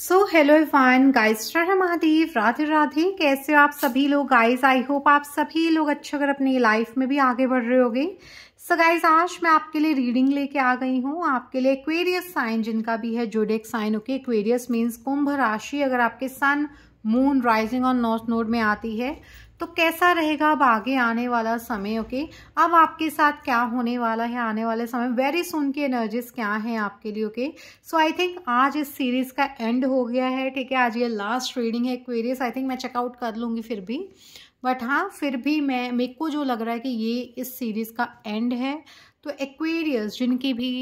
सो hello इवान guys Mahadev Radhe Radhe कैसे हो आप सभी लोग गाइस आई होप आप सभी लोग अच्छे अगर अपनी लाइफ में भी आगे बढ़ रहे होगे सो गाइस आज मैं आपके लिए रीडिंग लेके आ गई हूँ आपके लिए एक्वेरियस साइन जिनका भी है zodiac sign okay Aquarius means कुंभ राशि अगर आपके सन मून राइजिंग और नॉर्थ नोड में आती है तो कैसा रहेगा अब आगे आने वाला समय ओके okay? अब आपके साथ क्या होने वाला है आने वाले समय वेरी सुन की एनर्जीज क्या हैं आपके लिए ओके सो आई थिंक आज इस सीरीज का एंड हो गया है ठीक है आज ये लास्ट रीडिंग है क्वेरीज आई थिंक मैं चेकआउट कर लूँगी फिर भी बट हाँ फिर भी मैं मेरे को जो लग रहा है कि ये इस सीरीज़ का एंड है तो एक्वेरियस जिनकी भी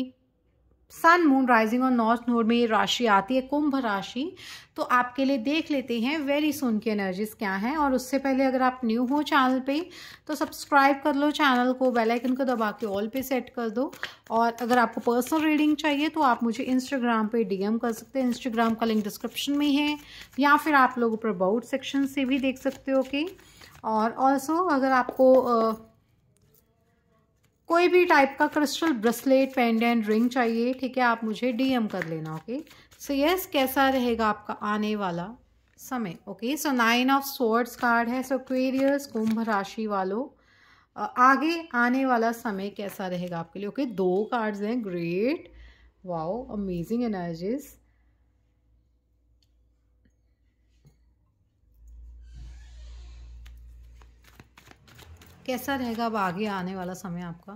सन मून राइजिंग और नॉर्थ नोड में ये राशि आती है कुंभ राशि तो आपके लिए देख लेते हैं वेरी सुन की एनर्जीज क्या हैं और उससे पहले अगर आप न्यू हो चैनल पे तो सब्सक्राइब कर लो चैनल को बेल आइकन को दबा के ऑल पे सेट कर दो और अगर आपको पर्सनल रीडिंग चाहिए तो आप मुझे इंस्टाग्राम पे डीएम कर सकते हैं इंस्टाग्राम का लिंक डिस्क्रिप्शन में है या फिर आप लोग ऊपर बाउट सेक्शन से भी देख सकते हो कि और ऑल्सो अगर आपको कोई भी टाइप का क्रिस्टल ब्रेसलेट पेंडेंट रिंग चाहिए ठीक है आप मुझे डीएम कर लेना ओके सो यस कैसा रहेगा आपका आने वाला समय okay so nine of swords card है सो क्वेरियस कुंभ राशि वालों आगे आने वाला समय कैसा रहेगा आपके लिए ओके okay, दो कार्ड्स हैं ग्रेट वाओ अमेजिंग एनर्जीज़ कैसा रहेगा अब आगे आने वाला समय आपका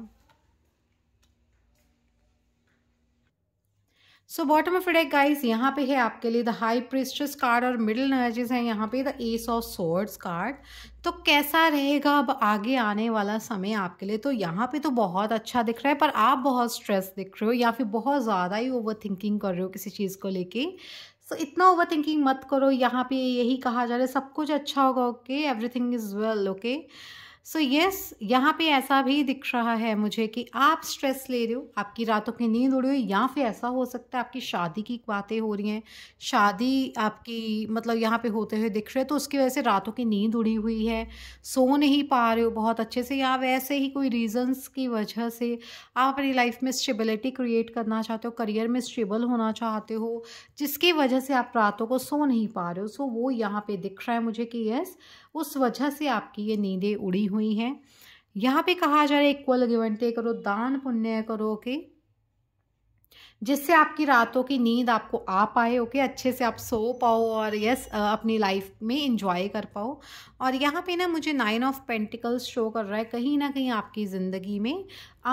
so bottom of deck guys यहाँ पे है आपके लिए द हाई प्रिस्ट्रेस कार्ड और मिडिल नर्जेस हैं यहाँ पे the ace of swords card तो कैसा रहेगा अब आगे आने वाला समय आपके लिए तो यहाँ पे तो बहुत अच्छा दिख रहा है पर आप बहुत स्ट्रेस दिख रहे हो या फिर बहुत ज़्यादा ही ओवर थिंकिंग कर रहे हो किसी चीज़ को लेके सो so, इतना ओवर थिंकिंग मत करो यहाँ पे यही कहा जा रहा है सब कुछ अच्छा होगा okay everything is well okay so so, yes yes, यहाँ पे ऐसा भी दिख रहा है मुझे कि आप स्ट्रेस ले रहे हो आपकी रातों की नींद उड़ रही हो या फिर ऐसा हो सकता है आपकी शादी की बातें हो रही हैं शादी आपकी मतलब यहाँ पे होते हुए दिख रहे तो उसकी वजह से रातों की नींद उड़ी हुई है सो नहीं पा रहे हो बहुत अच्छे से या वैसे ही कोई रीजन्स की वजह से आप अपनी लाइफ में स्टेबिलिटी क्रिएट करना चाहते हो करियर में स्टेबल होना चाहते हो जिसकी वजह से आप रातों को सो नहीं पा रहे हो सो वो यहाँ पर दिख रहा है मुझे कि यस उस वजह से आपकी ये नींदें उड़ी हुई हैं यहाँ पे कहा जा रहा है इक्वल गिव करो दान पुण्य करो ओके जिससे आपकी रातों की नींद आपको आ पाए ओके अच्छे से आप सो पाओ और यस अपनी लाइफ में इंजॉय कर पाओ और यहाँ पे ना मुझे नाइन ऑफ पेंटिकल्स शो कर रहा है कहीं ना कहीं आपकी ज़िंदगी में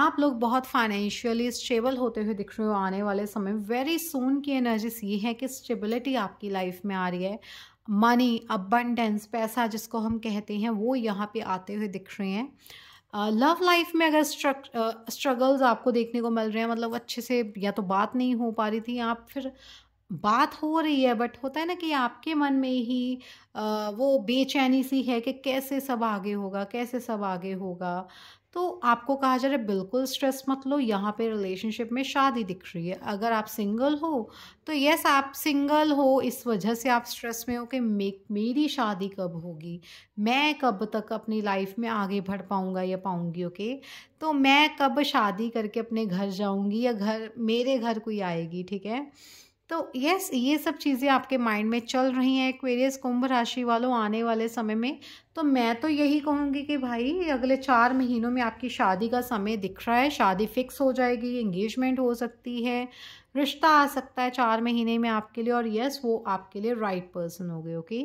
आप लोग बहुत फाइनेंशियली स्टेबल होते हुए दिख रहे हो आने वाले समय वेरी सून की एनर्जीस ये है कि स्टेबिलिटी आपकी लाइफ में आ रही है मनी अबंडेंस पैसा जिसको हम कहते हैं वो यहाँ पे आते हुए दिख रहे हैं लव uh, लाइफ में अगर स्ट्रगल्स uh, आपको देखने को मिल रहे हैं मतलब अच्छे से या तो बात नहीं हो पा रही थी आप फिर बात हो रही है बट होता है ना कि आपके मन में ही uh, वो बेचैनी सी है कि कैसे सब आगे होगा कैसे सब आगे होगा तो आपको कहा जा रहा है बिल्कुल स्ट्रेस मत लो यहाँ पे रिलेशनशिप में शादी दिख रही है अगर आप सिंगल हो तो यस आप सिंगल हो इस वजह से आप स्ट्रेस में हो कि मे मेरी शादी कब होगी मैं कब तक अपनी लाइफ में आगे बढ़ पाऊँगा या पाऊँगी ओके तो मैं कब शादी करके अपने घर जाऊँगी या घर मेरे घर कोई आएगी ठीक है तो यस ये सब चीज़ें आपके माइंड में चल रही हैं क्वेरियस कुंभ राशि वालों आने वाले समय में तो मैं तो यही कहूँगी कि भाई अगले चार महीनों में आपकी शादी का समय दिख रहा है शादी फिक्स हो जाएगी एंगेजमेंट हो सकती है रिश्ता आ सकता है चार महीने में आपके लिए और यस वो आपके लिए राइट पर्सन हो गए ओके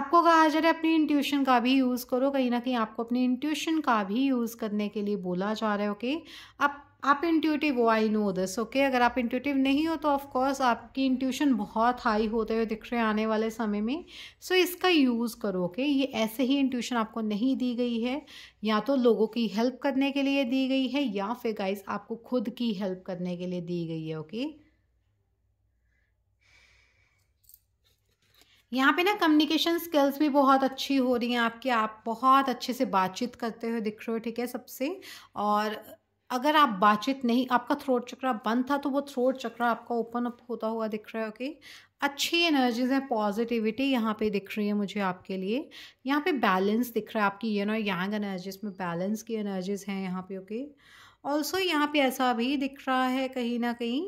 आपको कहा जा रहा है अपनी इंट्यूशन का भी यूज़ करो कहीं ना कहीं आपको अपनी इंट्यूशन का भी यूज़ करने के लिए बोला जा रहा है ओके आप आप इंट्यूटिव हो आई नो दिस ओके अगर आप इंट्यूटिव नहीं हो तो ऑफकोर्स आपकी इंट्यूशन बहुत हाई होते हुए दिख रहे आने वाले समय में सो so, इसका यूज़ करो ओके ये ऐसे ही इंट्यूशन आपको नहीं दी गई है या तो लोगों की हेल्प करने के लिए दी गई है या फिर गाइस आपको खुद की हेल्प करने के लिए दी गई है ओके okay? यहाँ पे ना कम्युनिकेशन स्किल्स भी बहुत अच्छी हो रही हैं आपकी आप बहुत अच्छे से बातचीत करते हुए दिख रहे हो ठीक है सबसे और अगर आप बातचीत नहीं आपका थ्रोट चक्रा बंद था तो वो थ्रोट चक्रा आपका ओपन अप होता हुआ दिख रहा है ओके अच्छी एनर्जीज हैं पॉजिटिविटी यहाँ पे दिख रही है मुझे आपके लिए यहाँ पे बैलेंस दिख रहा है आपकी यू नो यांग एनर्जीज में बैलेंस की एनर्जीज हैं यहाँ पे ओके ऑल्सो यहाँ पे ऐसा भी दिख रहा है कहीं ना कहीं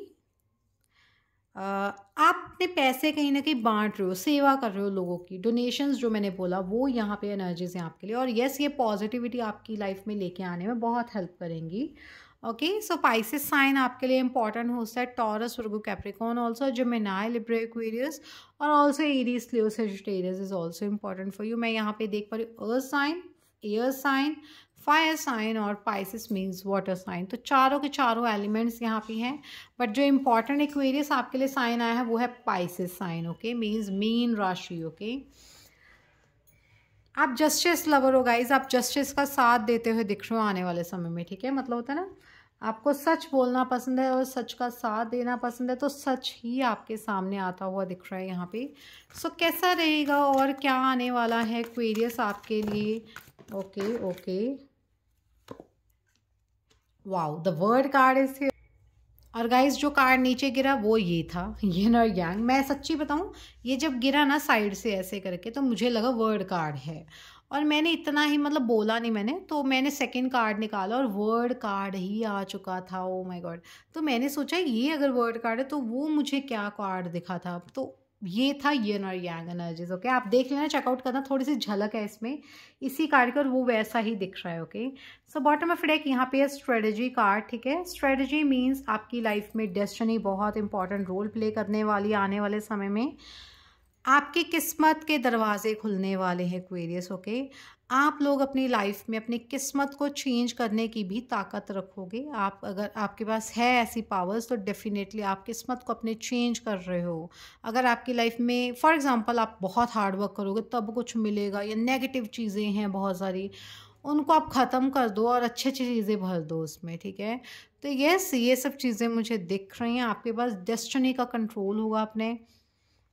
आपने पैसे कहीं ना कहीं बांट रहे हो सेवा कर रहे हो लोगों की डोनेशंस जो मैंने बोला वो यहाँ पे एनर्जीज हैं आपके लिए और यस ये पॉजिटिविटी आपकी लाइफ में लेके आने में बहुत हेल्प करेंगी ओके सो पाइसिस साइन आपके लिए इंपॉर्टेंट हो सकता है Taurus Virgo Capricorn also Gemini Libra Aquarius और also Aries Leo is also important for you मैं यहाँ पे देख पा रही हूँ earth sign air sign fire sign और पाइसिस मीन्स वाटर साइन तो चारों के चारों एलिमेंट्स यहाँ पे हैं बट जो इम्पॉर्टेंट एक्वेरियस आपके लिए साइन आया है वो है पाइसिस साइन ओके मीन्स मीन राशि ओके आप जस्टिस लवर हो गाइज आप जस्टिस का साथ देते हुए दिख रहे हो आने वाले समय में ठीक है मतलब होता है ना आपको सच बोलना पसंद है और सच का साथ देना पसंद है तो सच ही आपके सामने आता हुआ दिख रहा है यहाँ पे सो so, कैसा रहेगा और क्या आने वाला है क्वेरियस आपके लिए okay okay wow the world card is here और गाइज जो कार्ड नीचे गिरा वो ये था यिन और यांग मैं सच्ची बताऊं ये जब गिरा ना साइड से ऐसे करके तो मुझे लगा वर्ड कार्ड है और मैंने इतना ही मतलब बोला नहीं मैंने तो मैंने सेकंड कार्ड निकाला और वर्ड कार्ड ही आ चुका था ओ माय गॉड तो मैंने सोचा ये अगर वर्ड कार्ड है तो वो मुझे क्या कार्ड दिखा था तो ये था यन और यांग एनर्जीज ओके आप देख लेना चेकआउट करना थोड़ी सी झलक है इसमें इसी कार्ड का वो वैसा ही दिख रहा है okay so bottom of deck यहाँ पे है स्ट्रेटजी कार्ड ठीक है स्ट्रेटजी मींस आपकी लाइफ में डेस्टनी बहुत इंपॉर्टेंट रोल प्ले करने वाली आने वाले समय में आपकी किस्मत के दरवाजे खुलने वाले हैं क्वेरियस ओके आप लोग अपनी लाइफ में अपनी किस्मत को चेंज करने की भी ताकत रखोगे आप अगर आपके पास है ऐसी पावर्स तो डेफिनेटली आप किस्मत को अपने चेंज कर रहे हो अगर आपकी लाइफ में फॉर एग्जांपल आप बहुत हार्ड वर्क करोगे तब कुछ मिलेगा या नेगेटिव चीज़ें हैं बहुत सारी उनको आप ख़त्म कर दो और अच्छी अच्छी चीज़ें भर दो उसमें ठीक है तो यस ये सब चीज़ें मुझे दिख रही हैं आपके पास डेस्टनी का कंट्रोल होगा अपने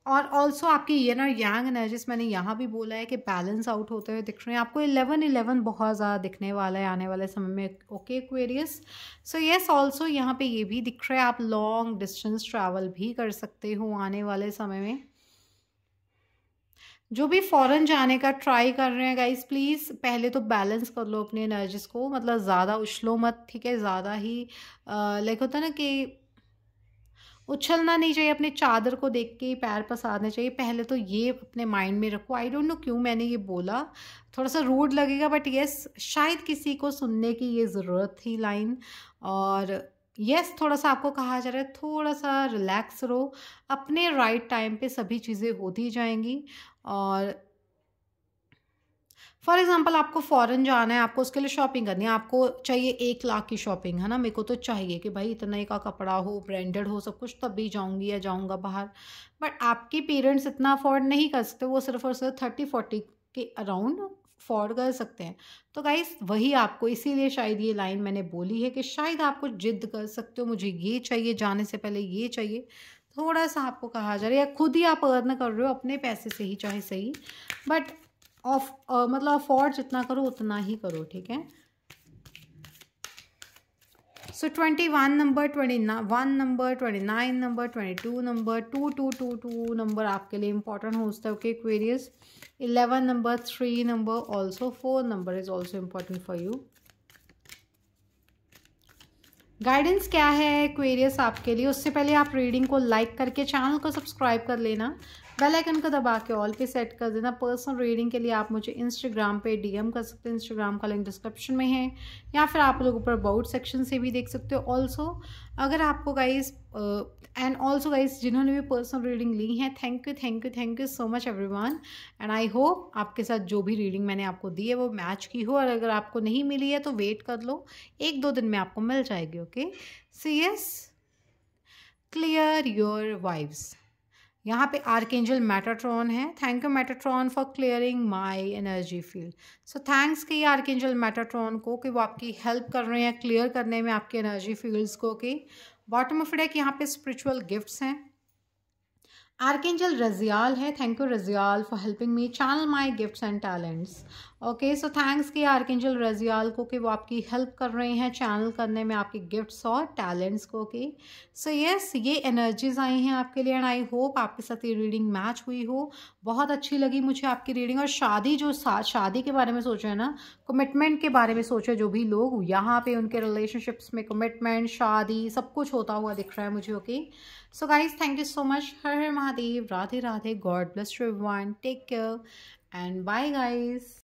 और ऑल्सो आपके ये और यांग एनर्जीज मैंने यहाँ भी बोला है कि बैलेंस आउट होते हुए दिख रहे हैं आपको इलेवन इलेवन बहुत ज़्यादा दिखने वाला है आने वाले समय में okay Aquarius so yes also यहाँ पे ये भी दिख रहा है आप लॉन्ग डिस्टेंस ट्रैवल भी कर सकते हो आने वाले समय में जो भी फॉरेन जाने का ट्राई कर रहे हैं गाइस प्लीज़ पहले तो बैलेंस कर लो अपनी एनर्जीज को मतलब ज़्यादा उछलो मत ठीक है ज़्यादा ही लाइक होता है ना कि उछलना नहीं चाहिए अपने चादर को देख के ही पैर पसारने चाहिए पहले तो ये अपने माइंड में रखो आई डोंट नो क्यों मैंने ये बोला थोड़ा सा रूड लगेगा बट येस शायद किसी को सुनने की ये ज़रूरत थी लाइन और यस थोड़ा सा आपको कहा जा रहा है थोड़ा सा रिलैक्स रहो अपने राइट टाइम पे सभी चीज़ें होती जाएंगी और फॉर एग्जाम्पल आपको फ़ॉरन जाना है आपको उसके लिए शॉपिंग करनी है आपको चाहिए एक लाख की शॉपिंग है ना मेरे को तो चाहिए कि भाई इतने का कपड़ा हो ब्रांडेड हो सब कुछ तब भी जाऊँगी या जाऊँगा बाहर बट आपके पेरेंट्स इतना अफोर्ड नहीं कर सकते वो सिर्फ और सिर्फ थर्टी फोर्टी के अराउंड अफोर्ड कर सकते हैं तो गाइस वही आपको इसीलिए शायद ये लाइन मैंने बोली है कि शायद आपको जिद कर सकते हो मुझे ये चाहिए जाने से पहले ये चाहिए थोड़ा सा आपको कहा जा रहा है या खुद ही आप अर्न कर रहे हो अपने पैसे से ही चाहे सही बट ऑफ मतलब अफोर्ड जितना करो उतना ही करो ठीक है so twenty one number twenty one number twenty nine number twenty two number two two two two number आपके लिए इंपॉर्टेंट हो सकता है okay Aquarius eleven number three number also four number is also important for you guidance क्या है Aquarius आपके लिए उससे पहले आप रीडिंग को लाइक करके चैनल को सब्सक्राइब कर लेना बेल आइकन को दबा के ऑल पे सेट कर देना पर्सनल रीडिंग के लिए आप मुझे इंस्टाग्राम पे डीएम कर सकते हैं इंस्टाग्राम का लिंक डिस्क्रिप्शन में है या फिर आप लोग ऊपर अबाउट सेक्शन से भी देख सकते हो ऑल्सो अगर आपको गाइज एंड ऑल्सो गाइज जिन्होंने भी पर्सनल रीडिंग ली है thank you thank you thank you so much everyone and I hope आपके साथ जो भी रीडिंग मैंने आपको दी है वो मैच की हो और अगर आपको नहीं मिली है तो वेट कर लो एक दो दिन में आपको मिल जाएगी okay see yes clear your vibes यहाँ पे आर्केंजल मेटाट्रॉन है thank you Metatron for clearing my energy field so thanks कि आर्केंजल मेटाट्रॉन को कि वो आपकी हेल्प कर रहे हैं क्लियर करने में आपकी एनर्जी फील्ड्स को कि बॉटम ऑफ डेक यहाँ पे स्पिरिचुअल गिफ्ट्स हैं आर्केंजल रजियाल है thank you Raziel for helping me channel my gifts and talents okay so thanks के आर्केंजल रजियाल को कि वो आपकी हेल्प कर रहे हैं चैनल करने में आपके गिफ्ट्स और टैलेंट्स को कि सो यस ये एनर्जीज आई हैं आपके लिए एंड आई होप आपके साथ ये रीडिंग मैच हुई हो बहुत अच्छी लगी मुझे आपकी रीडिंग और शादी जो शादी के बारे में सोच रहे हैं ना कमिटमेंट के बारे में सोचे जो भी लोग यहाँ पे उनके रिलेशनशिप्स में कमिटमेंट शादी सब कुछ होता हुआ दिख रहा है मुझे okay okay? so guys thank you so much har har mahadev radhe radhe god bless everyone take care and bye guys